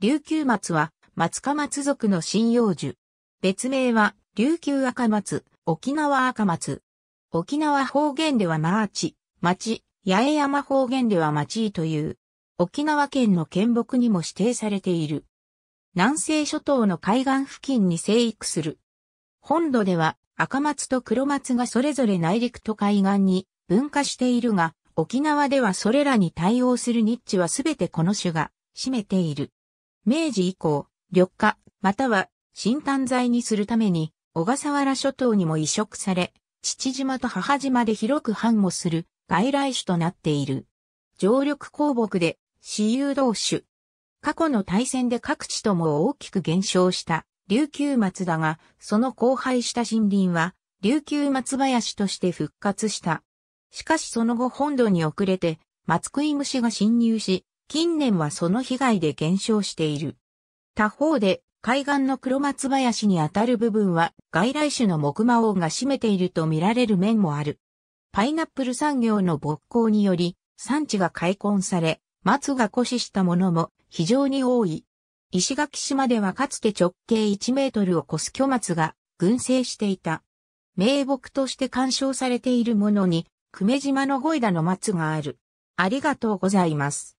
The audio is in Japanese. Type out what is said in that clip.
琉球松は、松か松属の針葉樹。別名は、琉球赤松、沖縄赤松。沖縄方言ではマーチ、町、八重山方言では町という、沖縄県の県木にも指定されている。南西諸島の海岸付近に生育する。本土では赤松と黒松がそれぞれ内陸と海岸に分化しているが、沖縄ではそれらに対応するニッチはすべてこの種が占めている。明治以降、緑化、または新炭材にするために、小笠原諸島にも移植され、父島と母島で広く繁茂する外来種となっている。常緑鉱木で、私有同種。過去の大戦で各地とも大きく減少した琉球松だが、その荒廃した森林は、琉球松林として復活した。しかしその後本土に遅れて、松食い虫が侵入し、近年はその被害で減少している。他方で、海岸の黒松林にあたる部分は外来種の木魔王が占めていると見られる面もある。パイナップル産業の勃興により、産地が開墾され、松が枯死したものも非常に多い。石垣島ではかつて直径1メートルを超す巨松が群生していた。名木として干渉されているものに、久米島のゴイダの松がある。ありがとうございます。